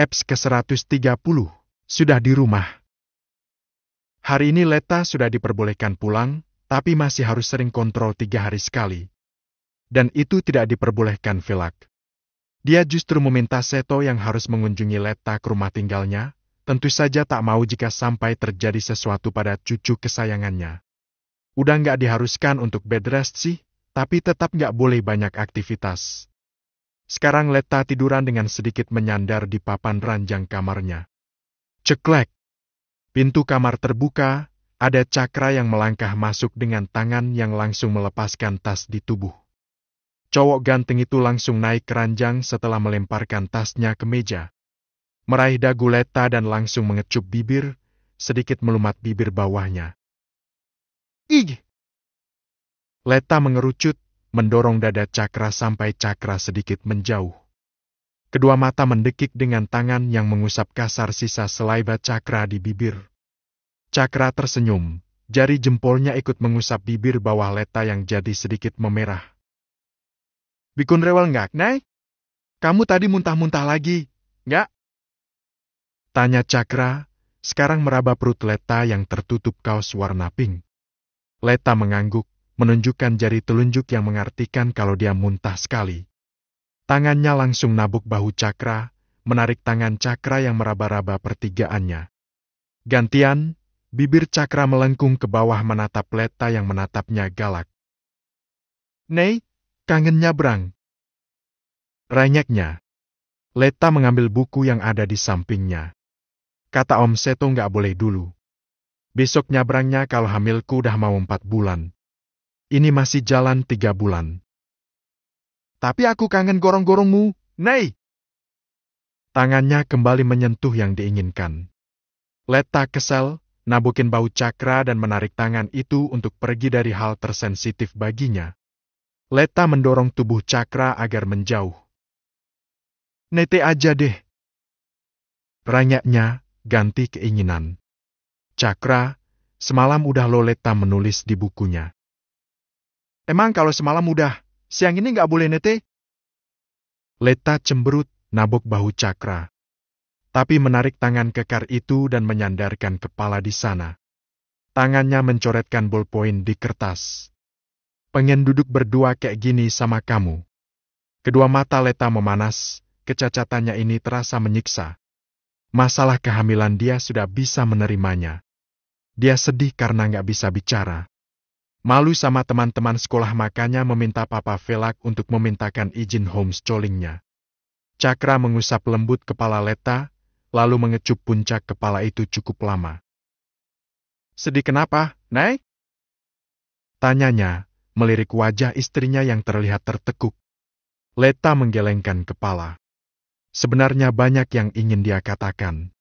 EPS ke-130, sudah di rumah. Hari ini Leta sudah diperbolehkan pulang, tapi masih harus sering kontrol tiga hari sekali. Dan itu tidak diperbolehkan Velak. Dia justru meminta Seto yang harus mengunjungi Leta ke rumah tinggalnya, tentu saja tak mau jika sampai terjadi sesuatu pada cucu kesayangannya. Udah nggak diharuskan untuk bed sih, tapi tetap nggak boleh banyak aktivitas. Sekarang Leta tiduran dengan sedikit menyandar di papan ranjang kamarnya. Ceklek! Pintu kamar terbuka, ada cakra yang melangkah masuk dengan tangan yang langsung melepaskan tas di tubuh. Cowok ganteng itu langsung naik keranjang setelah melemparkan tasnya ke meja. Meraih dagu Leta dan langsung mengecup bibir, sedikit melumat bibir bawahnya. Ih! Leta mengerucut, mendorong dada cakra sampai cakra sedikit menjauh. Kedua mata mendekik dengan tangan yang mengusap kasar sisa selaiba cakra di bibir. Cakra tersenyum, jari jempolnya ikut mengusap bibir bawah leta yang jadi sedikit memerah. Bikun rewel nggak, Nay? Kamu tadi muntah-muntah lagi, nggak? Tanya Cakra, sekarang meraba perut Leta yang tertutup kaos warna pink. Leta mengangguk menunjukkan jari telunjuk yang mengartikan kalau dia muntah sekali. Tangannya langsung nabuk bahu cakra, menarik tangan cakra yang meraba-raba pertigaannya. Gantian, bibir cakra melengkung ke bawah menatap leta yang menatapnya galak. Nei, kangennya berang. Renyeknya. Leta mengambil buku yang ada di sampingnya. Kata Om Seto nggak boleh dulu. Besoknya nyabrangnya kalau hamilku udah mau empat bulan. Ini masih jalan tiga bulan. Tapi aku kangen gorong-gorongmu, Nei! Tangannya kembali menyentuh yang diinginkan. Leta kesal, nabukin bau cakra dan menarik tangan itu untuk pergi dari hal tersensitif baginya. Leta mendorong tubuh cakra agar menjauh. Nete aja deh. Ranyaknya, ganti keinginan. Cakra, semalam udah lo Leta menulis di bukunya. Emang kalau semalam mudah, siang ini nggak boleh nete? Leta cemberut, nabok bahu cakra. Tapi menarik tangan kekar itu dan menyandarkan kepala di sana. Tangannya mencoretkan bolpoin di kertas. Pengen duduk berdua kayak gini sama kamu. Kedua mata Leta memanas, kecacatannya ini terasa menyiksa. Masalah kehamilan dia sudah bisa menerimanya. Dia sedih karena nggak bisa bicara. Malu sama teman-teman sekolah makanya meminta Papa Velak untuk memintakan izin homeschoolingnya. Cakra mengusap lembut kepala Leta, lalu mengecup puncak kepala itu cukup lama. Sedih kenapa, Nay? Tanyanya, melirik wajah istrinya yang terlihat tertekuk. Leta menggelengkan kepala. Sebenarnya banyak yang ingin dia katakan.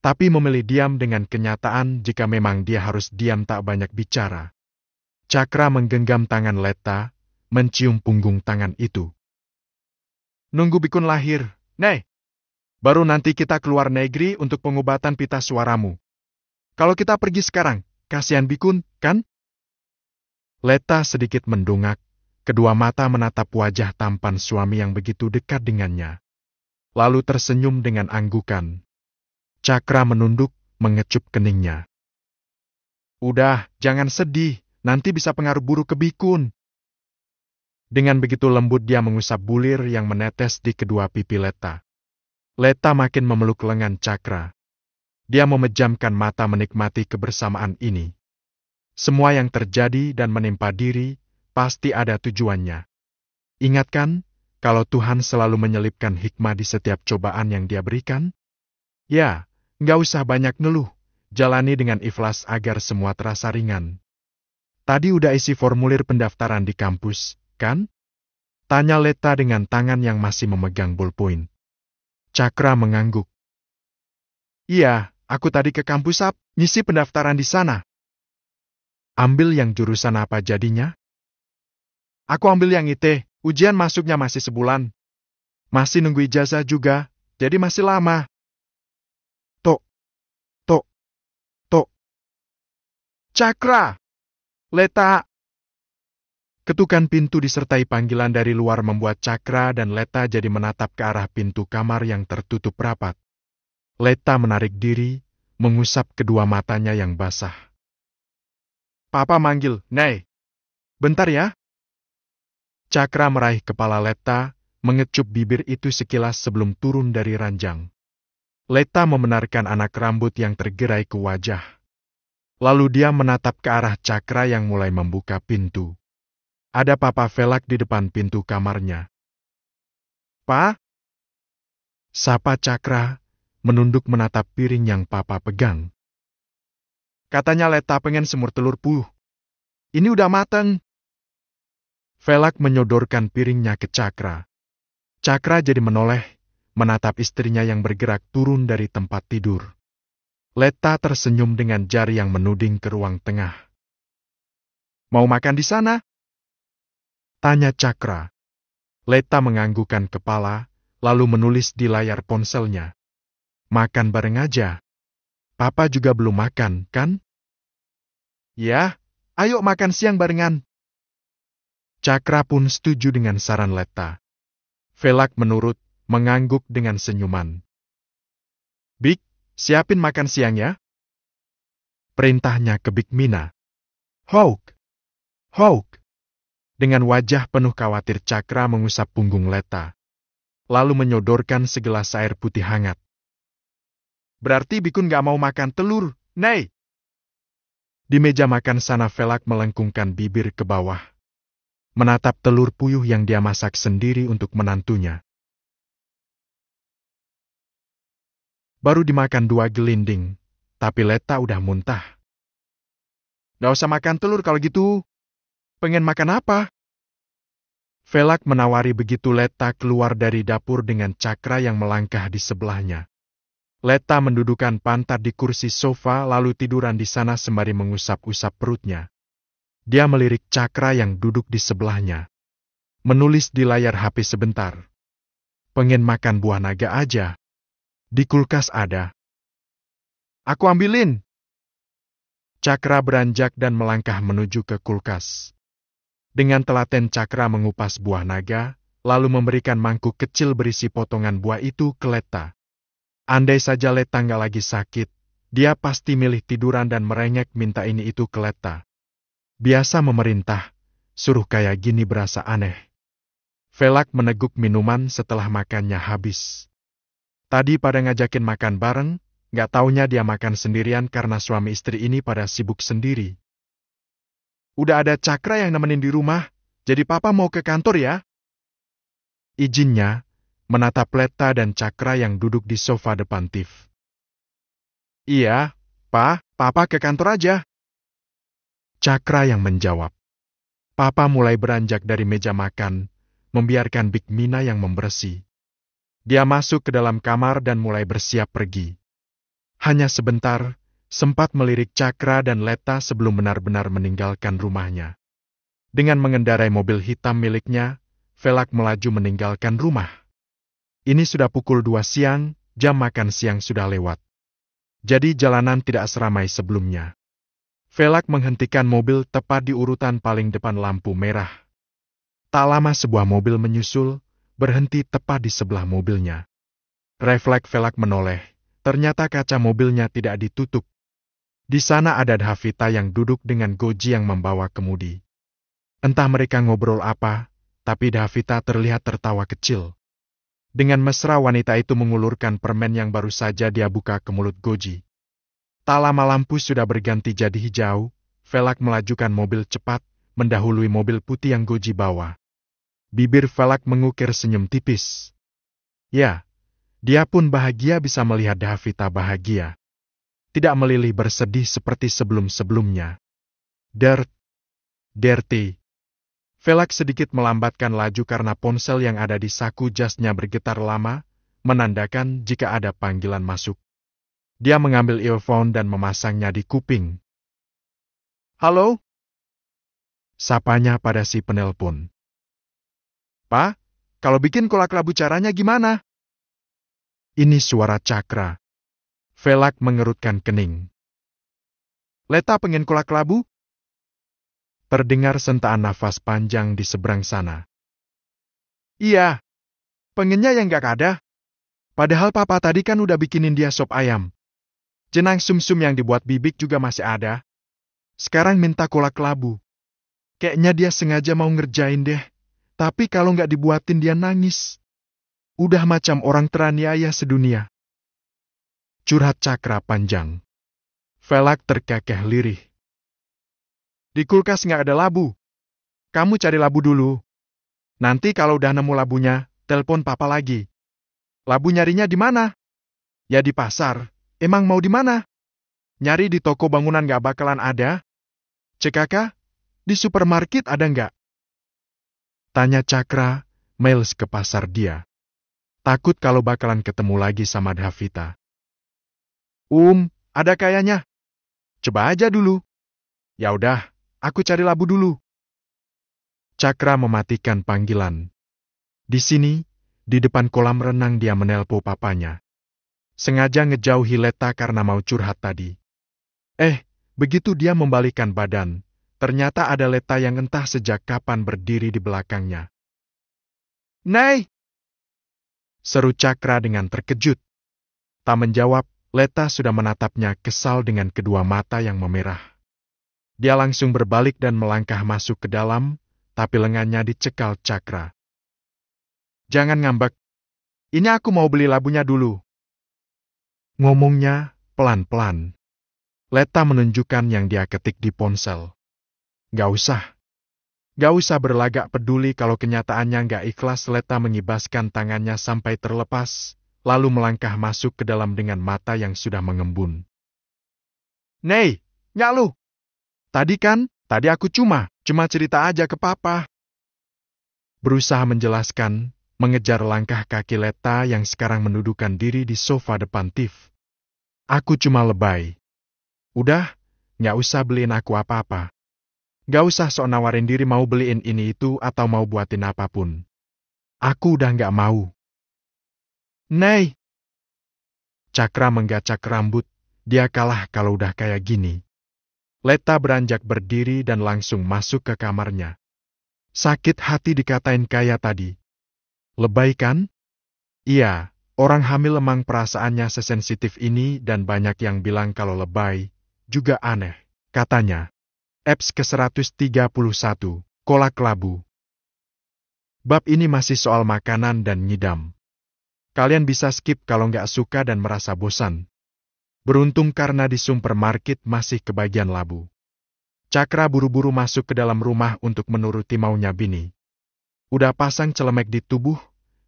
Tapi memilih diam dengan kenyataan jika memang dia harus diam tak banyak bicara. Cakra menggenggam tangan Leta, mencium punggung tangan itu. Nunggu Bikun lahir, Nei. Baru nanti kita keluar negeri untuk pengobatan pita suaramu. Kalau kita pergi sekarang, kasihan Bikun, kan? Leta sedikit mendongak, kedua mata menatap wajah tampan suami yang begitu dekat dengannya. Lalu tersenyum dengan anggukan. Cakra menunduk, mengecup keningnya. Udah, jangan sedih nanti bisa pengaruh buruk ke Bikun. Dengan begitu lembut dia mengusap bulir yang menetes di kedua pipi Leta. Leta makin memeluk lengan Cakra. Dia memejamkan mata menikmati kebersamaan ini. Semua yang terjadi dan menimpa diri, pasti ada tujuannya. Ingatkan, kalau Tuhan selalu menyelipkan hikmah di setiap cobaan yang dia berikan? Ya, nggak usah banyak ngeluh. Jalani dengan ikhlas agar semua terasa ringan. Tadi udah isi formulir pendaftaran di kampus, kan? Tanya Leta dengan tangan yang masih memegang bullpoint. Cakra mengangguk. Iya, aku tadi ke kampus Sap, ngisi pendaftaran di sana. Ambil yang jurusan apa jadinya? Aku ambil yang IT, ujian masuknya masih sebulan. Masih nunggu ijazah juga, jadi masih lama. Tok, tok, tok. Cakra! Leta! Ketukan pintu disertai panggilan dari luar membuat Cakra dan Leta jadi menatap ke arah pintu kamar yang tertutup rapat. Leta menarik diri, mengusap kedua matanya yang basah. Papa manggil, Nay. Bentar ya. Cakra meraih kepala Leta, mengecup bibir itu sekilas sebelum turun dari ranjang. Leta membenarkan anak rambut yang tergerai ke wajah. Lalu dia menatap ke arah cakra yang mulai membuka pintu. Ada Papa Velak di depan pintu kamarnya. Pa? Sapa cakra, menunduk menatap piring yang Papa pegang. Katanya Leta pengen semur telur puyuh. Ini udah mateng. Velak menyodorkan piringnya ke cakra. Cakra jadi menoleh, menatap istrinya yang bergerak turun dari tempat tidur. Leta tersenyum dengan jari yang menuding ke ruang tengah. Mau makan di sana? Tanya Cakra. Leta menganggukkan kepala, lalu menulis di layar ponselnya. Makan bareng aja. Papa juga belum makan, kan? Ya, ayo makan siang barengan. Cakra pun setuju dengan saran Leta. Velak menurut, mengangguk dengan senyuman. Big, Siapin makan siang ya. Perintahnya ke Big Mina. Hawk! Hawk! Dengan wajah penuh khawatir Cakra mengusap punggung Leta. Lalu menyodorkan segelas air putih hangat. Berarti Bikun gak mau makan telur, Nei! Di meja makan sana Velak melengkungkan bibir ke bawah. Menatap telur puyuh yang dia masak sendiri untuk menantunya. Baru dimakan dua gelinding, tapi Leta udah muntah. Gak usah makan telur kalau gitu. Pengen makan apa? Velak menawari begitu Leta keluar dari dapur dengan cakra yang melangkah di sebelahnya. Leta mendudukan pantat di kursi sofa lalu tiduran di sana sembari mengusap-usap perutnya. Dia melirik cakra yang duduk di sebelahnya. Menulis di layar HP sebentar. Pengen makan buah naga aja. Di kulkas ada. Aku ambilin. Cakra beranjak dan melangkah menuju ke kulkas. Dengan telaten Cakra mengupas buah naga, lalu memberikan mangkuk kecil berisi potongan buah itu ke Leta. Andai saja Leta nggak lagi sakit, dia pasti milih tiduran dan merengek minta ini itu ke Leta. Biasa memerintah, suruh kayak gini berasa aneh. Velak meneguk minuman setelah makannya habis. Tadi pada ngajakin makan bareng, gak taunya dia makan sendirian karena suami istri ini pada sibuk sendiri. Udah ada cakra yang nemenin di rumah, jadi papa mau ke kantor ya? Izinnya, menatap Leta dan Cakra yang duduk di sofa depan TV. Iya, Pa, Papa ke kantor aja. Cakra yang menjawab. Papa mulai beranjak dari meja makan, membiarkan Big Mina yang membersih. Dia masuk ke dalam kamar dan mulai bersiap pergi. Hanya sebentar, sempat melirik Cakra dan Leta sebelum benar-benar meninggalkan rumahnya. Dengan mengendarai mobil hitam miliknya, Velak melaju meninggalkan rumah. Ini sudah pukul 2 siang, jam makan siang sudah lewat. Jadi jalanan tidak seramai sebelumnya. Velak menghentikan mobil tepat di urutan paling depan lampu merah. Tak lama sebuah mobil menyusul, berhenti tepat di sebelah mobilnya. Refleks Velak menoleh, ternyata kaca mobilnya tidak ditutup. Di sana ada Davita yang duduk dengan Goji yang membawa kemudi. Entah mereka ngobrol apa, tapi Davita terlihat tertawa kecil. Dengan mesra wanita itu mengulurkan permen yang baru saja dia buka ke mulut Goji. Tak lama lampu sudah berganti jadi hijau, Velak melajukan mobil cepat, mendahului mobil putih yang Goji bawa. Bibir Falak mengukir senyum tipis. Ya, dia pun bahagia bisa melihat Davita bahagia. Tidak melilih bersedih seperti sebelum-sebelumnya. Dirt. Dirty. Velak sedikit melambatkan laju karena ponsel yang ada di saku jasnya bergetar lama, menandakan jika ada panggilan masuk. Dia mengambil earphone dan memasangnya di kuping. Halo? Sapanya pada si penelpon. Pa, kalau bikin kolak labu caranya gimana? Ini suara cakra. Velak mengerutkan kening. Leta pengen kolak labu? Terdengar sentaan nafas panjang di seberang sana. Iya, pengennya yang gak ada. Padahal papa tadi kan udah bikinin dia sop ayam. Jenang sumsum -sum yang dibuat bibik juga masih ada. Sekarang minta kolak labu. Kayaknya dia sengaja mau ngerjain deh. Tapi kalau nggak dibuatin dia nangis. Udah macam orang teraniaya sedunia. Curhat cakra panjang. Velak terkekeh lirih. Di kulkas nggak ada labu. Kamu cari labu dulu. Nanti kalau udah nemu labunya, telepon papa lagi. Labu nyarinya di mana? Ya di pasar. Emang mau di mana? Nyari di toko bangunan nggak bakalan ada. Cekaka, di supermarket ada nggak? Tanya Cakra, Miles ke pasar dia. Takut kalau bakalan ketemu lagi sama Davita. Um, ada kayaknya. Coba aja dulu. Ya udah, aku cari labu dulu. Cakra mematikan panggilan. Di sini, di depan kolam renang dia menelpo papanya. Sengaja ngejauhi Leta karena mau curhat tadi. Eh, begitu dia membalikan badan, Ternyata ada Leta yang entah sejak kapan berdiri di belakangnya. Nay! Seru Cakra dengan terkejut. Tak menjawab, Leta sudah menatapnya kesal dengan kedua mata yang memerah. Dia langsung berbalik dan melangkah masuk ke dalam, tapi lengannya dicekal Cakra. Jangan ngambek. Ini aku mau beli labunya dulu. Ngomongnya pelan-pelan. Leta menunjukkan yang dia ketik di ponsel. Gak usah. Gak usah berlagak peduli kalau kenyataannya gak ikhlas Leta mengibaskan tangannya sampai terlepas, lalu melangkah masuk ke dalam dengan mata yang sudah mengembun. Nei, gak lu. Tadi kan, tadi aku cuma, cuma cerita aja ke papa. Berusaha menjelaskan, mengejar langkah kaki Leta yang sekarang mendudukan diri di sofa depan Tiff. Aku cuma lebay. Udah, gak usah beliin aku apa-apa. Gak usah sok nawarin diri mau beliin ini itu atau mau buatin apapun. Aku udah gak mau. Nay! Cakra menggacak rambut, dia kalah kalau udah kayak gini. Leta beranjak berdiri dan langsung masuk ke kamarnya. Sakit hati dikatain kaya tadi. Lebay kan? Iya, orang hamil emang perasaannya sesensitif ini dan banyak yang bilang kalau lebay, juga aneh, katanya. Eps ke-131, Kolak Labu. Bab ini masih soal makanan dan nyidam. Kalian bisa skip kalau nggak suka dan merasa bosan. Beruntung karena di supermarket masih kebagian labu. Cakra buru-buru masuk ke dalam rumah untuk menuruti maunya Bini. Udah pasang celemek di tubuh,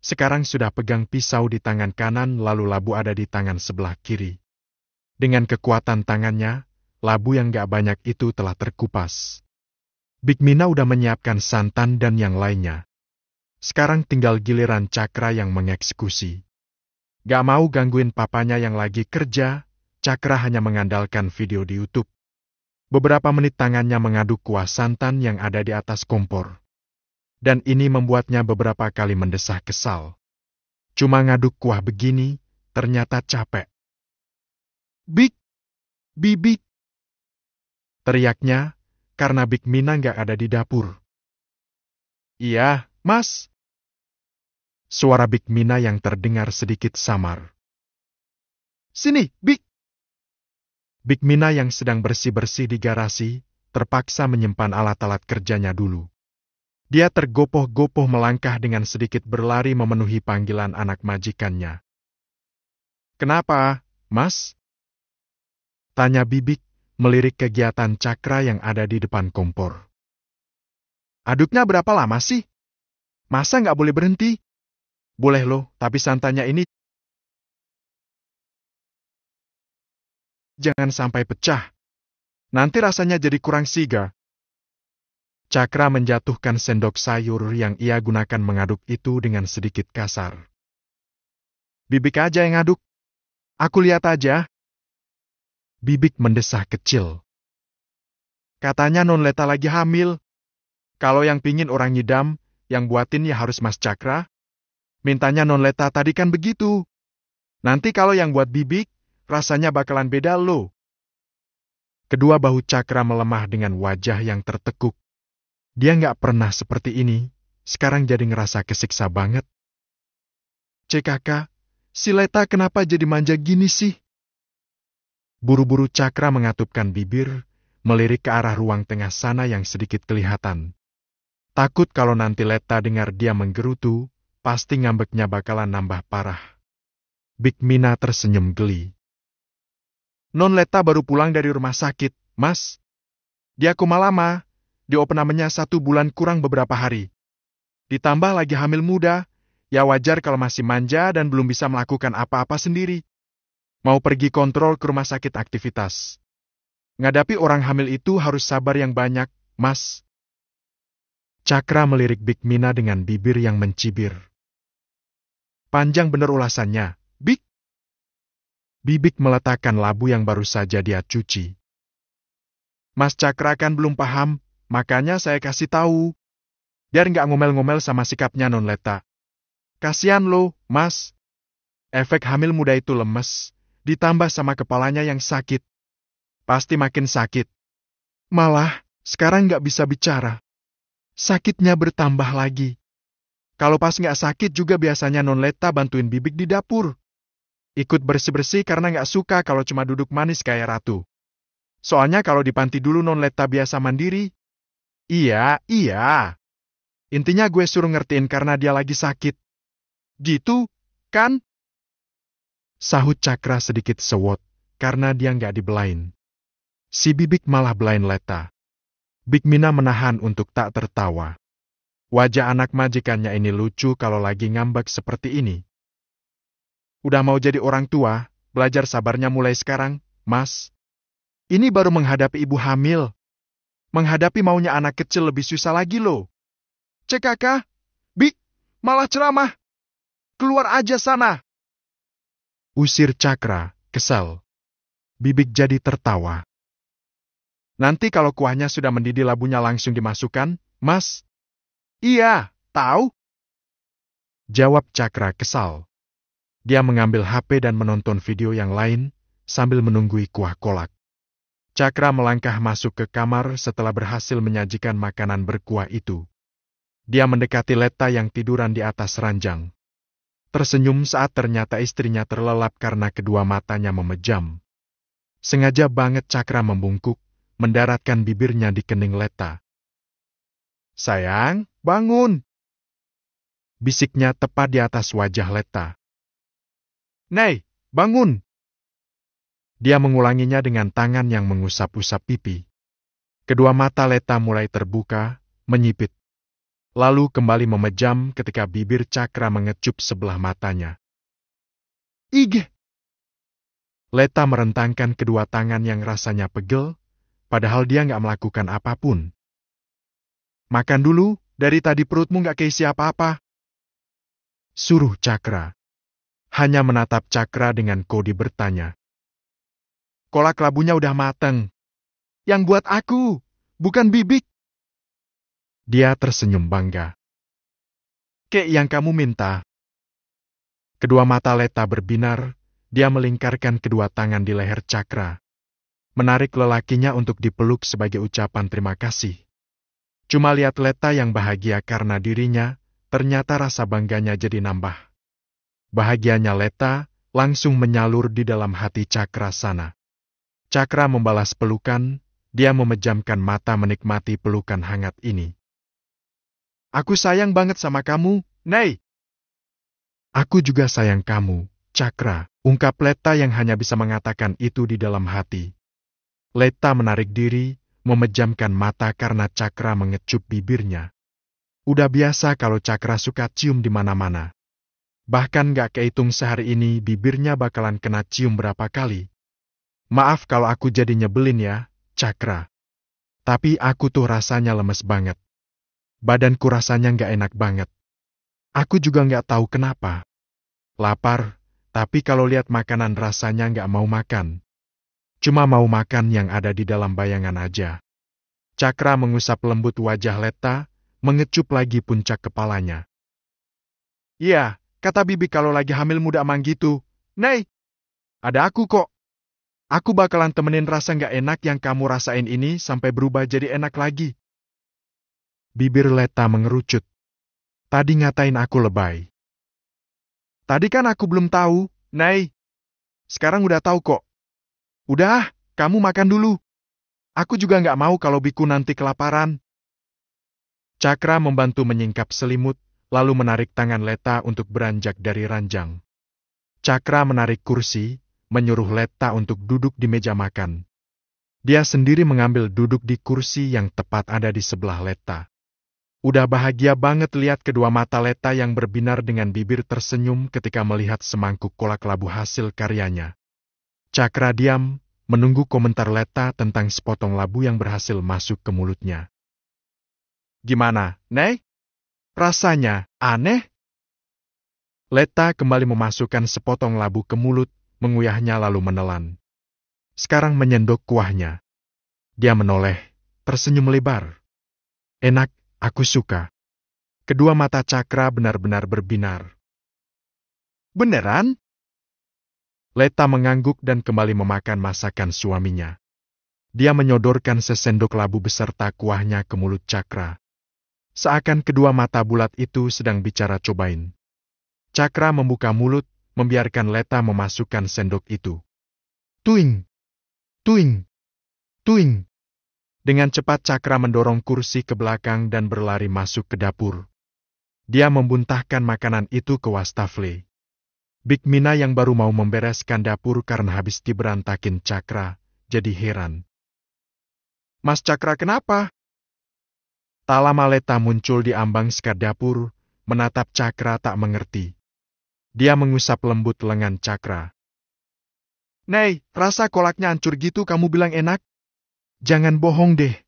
sekarang sudah pegang pisau di tangan kanan lalu labu ada di tangan sebelah kiri. Dengan kekuatan tangannya, labu yang gak banyak itu telah terkupas. Big Mina udah menyiapkan santan dan yang lainnya. Sekarang tinggal giliran Cakra yang mengeksekusi. Gak mau gangguin papanya yang lagi kerja, Cakra hanya mengandalkan video di YouTube. Beberapa menit tangannya mengaduk kuah santan yang ada di atas kompor. Dan ini membuatnya beberapa kali mendesah kesal. Cuma ngaduk kuah begini, ternyata capek. Big, bibik, Teriaknya, karena Big Mina nggak ada di dapur. Iya, Mas. Suara Big Mina yang terdengar sedikit samar. Sini, Big. Big Mina yang sedang bersih-bersih di garasi, terpaksa menyimpan alat-alat kerjanya dulu. Dia tergopoh-gopoh melangkah dengan sedikit berlari memenuhi panggilan anak majikannya. Kenapa, Mas? Tanya Bibik melirik kegiatan cakra yang ada di depan kompor. Aduknya berapa lama sih? Masa nggak boleh berhenti? Boleh loh, tapi santannya ini jangan sampai pecah. Nanti rasanya jadi kurang siga. Cakra menjatuhkan sendok sayur yang ia gunakan mengaduk itu dengan sedikit kasar. Bibik aja yang aduk. Aku lihat aja, Bibik mendesah kecil. Katanya non leta lagi hamil. Kalau yang pingin orang nyidam, yang buatin ya harus Mas Cakra. Mintanya non leta tadi kan begitu. Nanti kalau yang buat bibik, rasanya bakalan beda lo. Kedua bahu Cakra melemah dengan wajah yang tertekuk. Dia nggak pernah seperti ini, sekarang jadi ngerasa kesiksa banget. Cekaka, si Leta kenapa jadi manja gini sih? Buru-buru cakra mengatupkan bibir, melirik ke arah ruang tengah sana yang sedikit kelihatan. Takut kalau nanti Leta dengar dia menggerutu, pasti ngambeknya bakalan nambah parah. Big Mina tersenyum geli. Non Leta baru pulang dari rumah sakit, mas. Dia koma lama, namanya satu bulan kurang beberapa hari. Ditambah lagi hamil muda, ya wajar kalau masih manja dan belum bisa melakukan apa-apa sendiri. Mau pergi kontrol ke rumah sakit aktivitas. Ngadapi orang hamil itu harus sabar yang banyak, mas. Cakra melirik Big Mina dengan bibir yang mencibir. Panjang bener ulasannya, Big. Bibik meletakkan labu yang baru saja dia cuci. Mas Cakra kan belum paham, makanya saya kasih tahu. Biar nggak ngomel-ngomel sama sikapnya non leta. Kasian lo, mas. Efek hamil muda itu lemes, ditambah sama kepalanya yang sakit. Pasti makin sakit. Malah, sekarang nggak bisa bicara. Sakitnya bertambah lagi. Kalau pas nggak sakit juga biasanya nonleta bantuin bibik di dapur. Ikut bersih-bersih karena nggak suka kalau cuma duduk manis kayak ratu. Soalnya kalau di panti dulu nonleta biasa mandiri. Iya, iya. Intinya gue suruh ngertiin karena dia lagi sakit. Gitu, kan? Sahut Cakra sedikit sewot, karena dia nggak dibelain. Si Bibik malah belain Leta. Mina menahan untuk tak tertawa. Wajah anak majikannya ini lucu kalau lagi ngambek seperti ini. Udah mau jadi orang tua, belajar sabarnya mulai sekarang, mas. Ini baru menghadapi ibu hamil. Menghadapi maunya anak kecil lebih susah lagi loh. Cek Bik, malah ceramah. Keluar aja sana. Usir cakra, kesal. Bibik jadi tertawa. Nanti kalau kuahnya sudah mendidih labunya langsung dimasukkan, mas. Iya, tahu. Jawab cakra kesal. Dia mengambil HP dan menonton video yang lain sambil menunggui kuah kolak. Cakra melangkah masuk ke kamar setelah berhasil menyajikan makanan berkuah itu. Dia mendekati Leta yang tiduran di atas ranjang tersenyum saat ternyata istrinya terlelap karena kedua matanya memejam. Sengaja banget cakra membungkuk, mendaratkan bibirnya di kening Leta. Sayang, bangun! Bisiknya tepat di atas wajah Leta. Nay, bangun! Dia mengulanginya dengan tangan yang mengusap-usap pipi. Kedua mata Leta mulai terbuka, menyipit lalu kembali memejam ketika bibir cakra mengecup sebelah matanya. Ige! Leta merentangkan kedua tangan yang rasanya pegel, padahal dia nggak melakukan apapun. Makan dulu, dari tadi perutmu nggak keisi apa-apa. Suruh cakra. Hanya menatap cakra dengan kodi bertanya. Kolak labunya udah mateng. Yang buat aku, bukan bibik. Dia tersenyum bangga. Kek yang kamu minta. Kedua mata Leta berbinar, dia melingkarkan kedua tangan di leher cakra. Menarik lelakinya untuk dipeluk sebagai ucapan terima kasih. Cuma lihat Leta yang bahagia karena dirinya, ternyata rasa bangganya jadi nambah. Bahagianya Leta langsung menyalur di dalam hati cakra sana. Cakra membalas pelukan, dia memejamkan mata menikmati pelukan hangat ini. Aku sayang banget sama kamu, Nei. Aku juga sayang kamu, Cakra, ungkap Leta yang hanya bisa mengatakan itu di dalam hati. Leta menarik diri, memejamkan mata karena Cakra mengecup bibirnya. Udah biasa kalau Cakra suka cium di mana-mana. Bahkan gak kehitung sehari ini bibirnya bakalan kena cium berapa kali. Maaf kalau aku jadi nyebelin ya, Cakra. Tapi aku tuh rasanya lemes banget. Badanku rasanya nggak enak banget. Aku juga nggak tahu kenapa. Lapar, tapi kalau lihat makanan rasanya nggak mau makan. Cuma mau makan yang ada di dalam bayangan aja. Cakra mengusap lembut wajah Leta, mengecup lagi puncak kepalanya. Iya, kata Bibi kalau lagi hamil muda emang gitu. Nay, ada aku kok. Aku bakalan temenin rasa nggak enak yang kamu rasain ini sampai berubah jadi enak lagi. Bibir Leta mengerucut. Tadi ngatain aku lebay. Tadi kan aku belum tahu, Nay. Sekarang udah tahu kok. Udah, ah, kamu makan dulu. Aku juga nggak mau kalau Biku nanti kelaparan. Cakra membantu menyingkap selimut, lalu menarik tangan Leta untuk beranjak dari ranjang. Cakra menarik kursi, menyuruh Leta untuk duduk di meja makan. Dia sendiri mengambil duduk di kursi yang tepat ada di sebelah Leta. Udah bahagia banget lihat kedua mata Leta yang berbinar dengan bibir tersenyum ketika melihat semangkuk kolak labu hasil karyanya. Cakra diam, menunggu komentar Leta tentang sepotong labu yang berhasil masuk ke mulutnya. Gimana, Nek? Rasanya aneh? Leta kembali memasukkan sepotong labu ke mulut, menguyahnya lalu menelan. Sekarang menyendok kuahnya. Dia menoleh, tersenyum lebar. Enak, Aku suka. Kedua mata cakra benar-benar berbinar. Beneran? Leta mengangguk dan kembali memakan masakan suaminya. Dia menyodorkan sesendok labu beserta kuahnya ke mulut cakra. Seakan kedua mata bulat itu sedang bicara cobain. Cakra membuka mulut, membiarkan Leta memasukkan sendok itu. Tuing! Tuing! Tuing! Dengan cepat Cakra mendorong kursi ke belakang dan berlari masuk ke dapur. Dia membuntahkan makanan itu ke wastafle. Big Mina yang baru mau membereskan dapur karena habis diberantakin Cakra, jadi heran. Mas Cakra kenapa? Tala Maleta muncul di ambang sekat dapur, menatap Cakra tak mengerti. Dia mengusap lembut lengan Cakra. Nei, rasa kolaknya hancur gitu kamu bilang enak? Jangan bohong deh.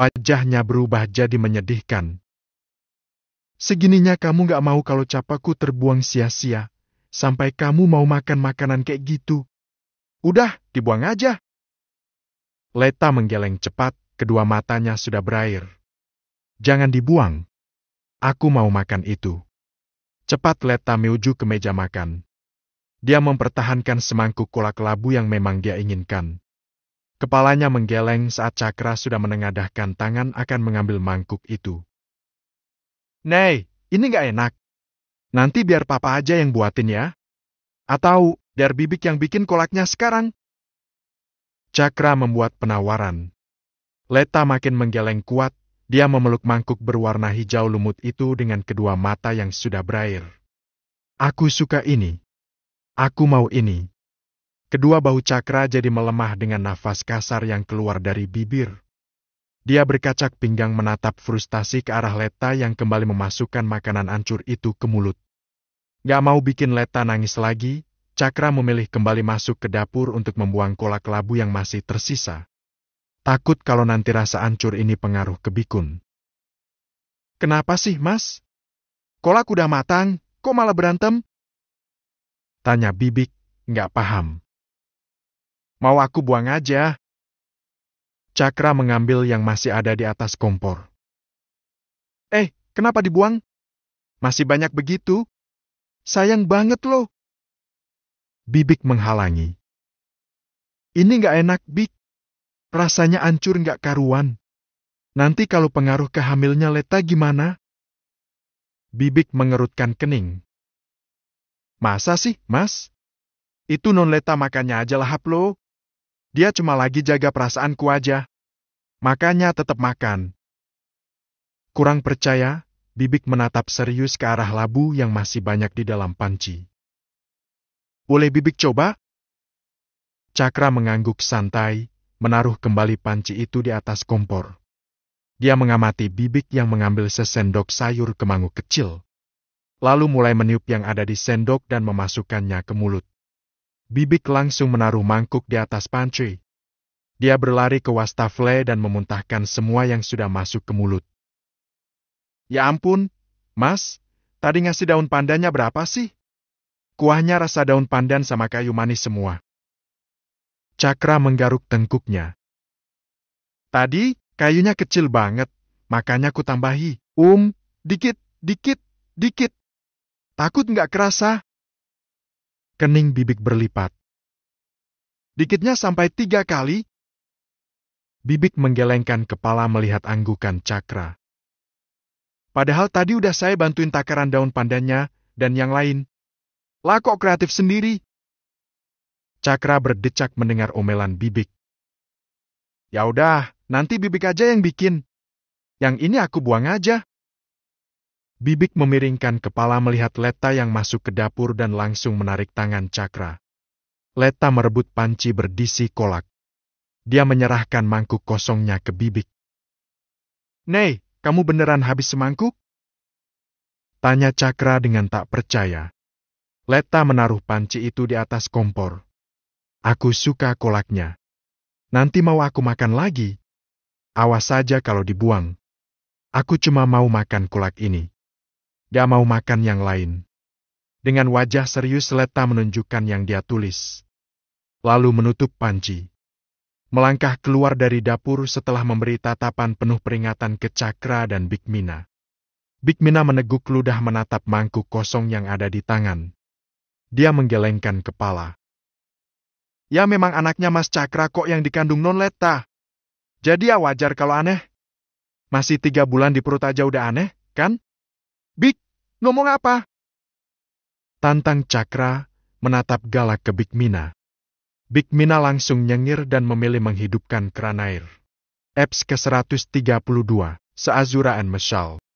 Wajahnya berubah jadi menyedihkan. Segininya kamu gak mau kalau capaku terbuang sia-sia. Sampai kamu mau makan makanan kayak gitu. Udah, dibuang aja. Leta menggeleng cepat, kedua matanya sudah berair. Jangan dibuang. Aku mau makan itu. Cepat Leta menuju ke meja makan. Dia mempertahankan semangkuk kolak labu yang memang dia inginkan. Kepalanya menggeleng saat Cakra sudah menengadahkan tangan akan mengambil mangkuk itu. Nei, ini gak enak. Nanti biar papa aja yang buatin ya. Atau biar bibik yang bikin kolaknya sekarang. Cakra membuat penawaran. Leta makin menggeleng kuat, dia memeluk mangkuk berwarna hijau lumut itu dengan kedua mata yang sudah berair. Aku suka ini. Aku mau ini. Kedua bahu cakra jadi melemah dengan nafas kasar yang keluar dari bibir. Dia berkacak pinggang menatap frustasi ke arah Leta yang kembali memasukkan makanan ancur itu ke mulut. Gak mau bikin Leta nangis lagi, Cakra memilih kembali masuk ke dapur untuk membuang kolak labu yang masih tersisa. Takut kalau nanti rasa ancur ini pengaruh ke Bikun. Kenapa sih, Mas? Kolak udah matang, kok malah berantem? Tanya Bibik, nggak paham. Mau aku buang aja. Cakra mengambil yang masih ada di atas kompor. Eh, kenapa dibuang? Masih banyak begitu. Sayang banget loh. Bibik menghalangi. Ini nggak enak, Bik. Rasanya ancur nggak karuan. Nanti kalau pengaruh kehamilnya Leta gimana? Bibik mengerutkan kening. Masa sih, Mas? Itu non Leta makannya aja lahap loh. Dia cuma lagi jaga perasaanku aja. Makanya tetap makan. Kurang percaya, Bibik menatap serius ke arah labu yang masih banyak di dalam panci. Boleh Bibik coba? Cakra mengangguk santai, menaruh kembali panci itu di atas kompor. Dia mengamati Bibik yang mengambil sesendok sayur kemangu kecil. Lalu mulai meniup yang ada di sendok dan memasukkannya ke mulut. Bibik langsung menaruh mangkuk di atas pantry. Dia berlari ke wastafle dan memuntahkan semua yang sudah masuk ke mulut. Ya ampun, Mas, tadi ngasih daun pandannya berapa sih? Kuahnya rasa daun pandan sama kayu manis semua. Cakra menggaruk tengkuknya. Tadi, kayunya kecil banget, makanya ku tambahi. Um, dikit, dikit, dikit. Takut nggak kerasa? kening bibik berlipat. Dikitnya sampai tiga kali, bibik menggelengkan kepala melihat anggukan cakra. Padahal tadi udah saya bantuin takaran daun pandannya dan yang lain. Lah kok kreatif sendiri? Cakra berdecak mendengar omelan bibik. Ya udah, nanti bibik aja yang bikin. Yang ini aku buang aja. Bibik memiringkan kepala melihat Leta yang masuk ke dapur dan langsung menarik tangan Cakra. Leta merebut panci berdisi kolak. Dia menyerahkan mangkuk kosongnya ke Bibik. Nei, kamu beneran habis semangkuk? Tanya Cakra dengan tak percaya. Leta menaruh panci itu di atas kompor. Aku suka kolaknya. Nanti mau aku makan lagi. Awas saja kalau dibuang. Aku cuma mau makan kolak ini. Gak mau makan yang lain. Dengan wajah serius Leta menunjukkan yang dia tulis. Lalu menutup panci. Melangkah keluar dari dapur setelah memberi tatapan penuh peringatan ke Cakra dan Bikmina. Bikmina meneguk ludah menatap mangkuk kosong yang ada di tangan. Dia menggelengkan kepala. Ya memang anaknya Mas Cakra kok yang dikandung non Leta. Jadi ya wajar kalau aneh. Masih tiga bulan di perut aja udah aneh, kan? Big, ngomong apa? Tantang Cakra menatap galak ke Big Mina. Big Mina langsung nyengir dan memilih menghidupkan keran air. Eps ke-132, Seazuraan Meshal.